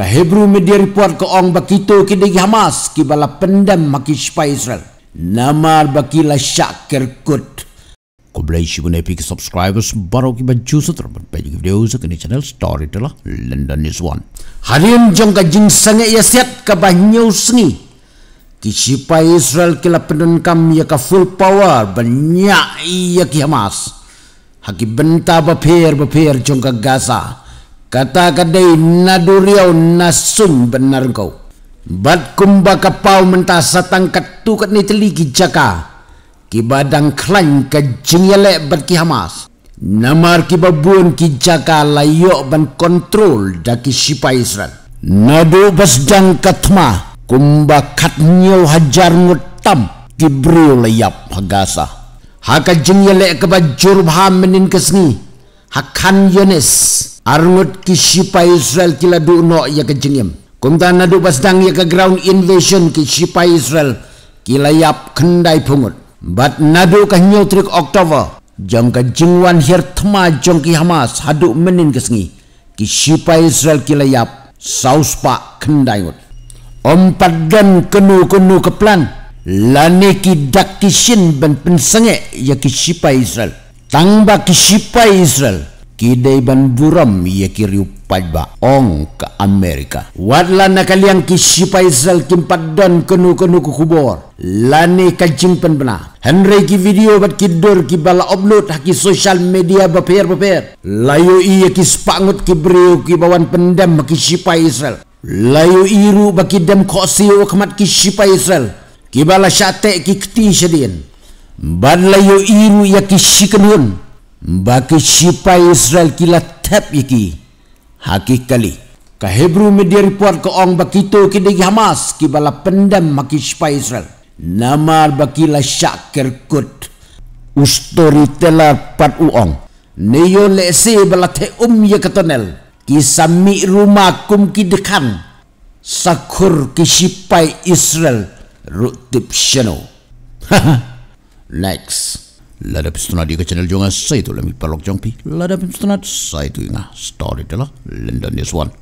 Ka Hebrew media report ke ong bakito ki di Hamas ki bala pendam maki spy Israel. Namar bakila syak kerkut. Ko belai si pun epic subscribers baru ki baju sutra pun pe video sa kini channel story telah London News One. Harian jong ka jing sanga ya siap ka banyau sengi. Ki spy Israel ki la pendam kam ya ka full power banyak iya ki Hamas. Haki benta bapir bapir jong ka Gaza. Gaza. Kata kadai naduriau nasun benar kau. Bat kumba kapau mentah satang ketu kat ni teliki jaka. Ki badang klan ke jengyelek bat ki hamas. Namar ki babun ki jaka layok ban kontrol daki sipai Israel. Nadu basdang katma kumba kat nyau hajar ngutam ki brio layap hagasa. Haka jengyelek ke bat jurbha menin kesni. Hakan Yunus. Hakan Yunus. Arngot ki Shipa Israel kila du no ya ke jingim. Kumta na du basdang ya ke ground invasion ki Shipa Israel kila yap kendai pungut. Bat na du ke nyotrik Oktober. Jong ke jingwan hir tema jong ki Hamas hadu menin ke sengi. Ki Shipa Israel kila yap sauspa kendai ngut. Ompat dan kenu kenu ke plan. Lani ki dakti shin ben pensenge ya ki Shipa Israel. Tangba ki Shipa Israel kiday ban buram ya kiriu pajba ong ke Amerika. Wadla nakal yang kisi paisal kimpat don kenu kenu ku kubor. Lani kancing pen pena. Henry ki video bat kidur ki bala upload haki social media bapir bapir. Layu iya ki spangut ki brio ki bawan pendam haki sipa Israel. Layu iru baki dem kosi wakmat ki sipa Israel. Ki bala syatek ki kti syedin. Bad layu iru ya ki sikenun. बाकी सिपाही Israel किला थेप यकी हाकी कली का Hebrew media report का ओंग बाकी तो कि देगी हमास कि बाला पंडम माकी सिपाही इसराइल नमार बाकी ला शाकर कुट उस्तोरी तेलर पट उ ओंग नेयो ले से बाला थे उम ये कतनेल कि समी रूमा कुम की दिखान सखुर कि सिपाही इसराइल रुतिप शनो हाहा next Lada pistonat di ke channel jongan saya tu lebih perlok jongpi. Lada pistonat saya tu ingat story telah London News One.